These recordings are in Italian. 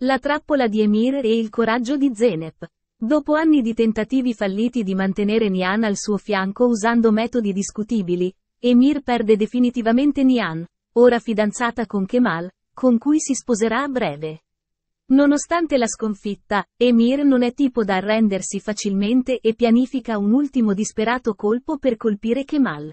La trappola di Emir e il coraggio di Zenep. Dopo anni di tentativi falliti di mantenere Nian al suo fianco usando metodi discutibili, Emir perde definitivamente Nian, ora fidanzata con Kemal, con cui si sposerà a breve. Nonostante la sconfitta, Emir non è tipo da arrendersi facilmente e pianifica un ultimo disperato colpo per colpire Kemal.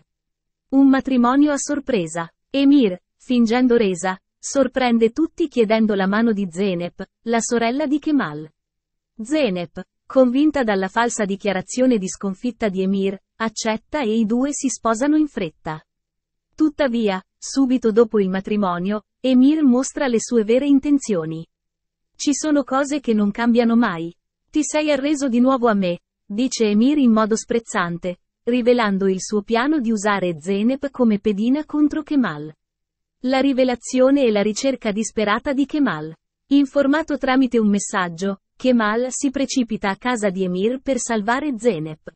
Un matrimonio a sorpresa. Emir, fingendo resa, Sorprende tutti chiedendo la mano di Zenep, la sorella di Kemal. Zenep, convinta dalla falsa dichiarazione di sconfitta di Emir, accetta e i due si sposano in fretta. Tuttavia, subito dopo il matrimonio, Emir mostra le sue vere intenzioni. Ci sono cose che non cambiano mai. Ti sei arreso di nuovo a me, dice Emir in modo sprezzante, rivelando il suo piano di usare Zeneb come pedina contro Kemal. La rivelazione e la ricerca disperata di Kemal. Informato tramite un messaggio, Kemal si precipita a casa di Emir per salvare Zenep.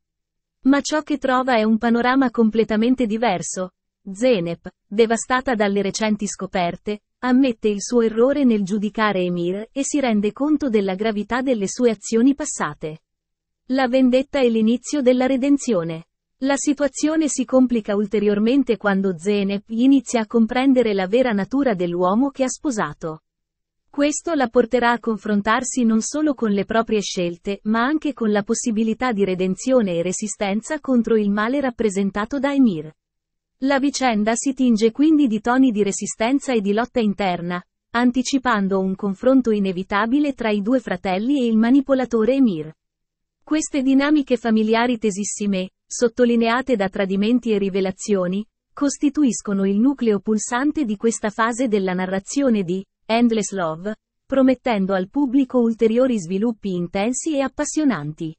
Ma ciò che trova è un panorama completamente diverso. Zenep, devastata dalle recenti scoperte, ammette il suo errore nel giudicare Emir e si rende conto della gravità delle sue azioni passate. La vendetta è l'inizio della redenzione. La situazione si complica ulteriormente quando Zeynep inizia a comprendere la vera natura dell'uomo che ha sposato. Questo la porterà a confrontarsi non solo con le proprie scelte, ma anche con la possibilità di redenzione e resistenza contro il male rappresentato da Emir. La vicenda si tinge quindi di toni di resistenza e di lotta interna, anticipando un confronto inevitabile tra i due fratelli e il manipolatore Emir. Queste dinamiche familiari tesissime, sottolineate da tradimenti e rivelazioni, costituiscono il nucleo pulsante di questa fase della narrazione di Endless Love, promettendo al pubblico ulteriori sviluppi intensi e appassionanti.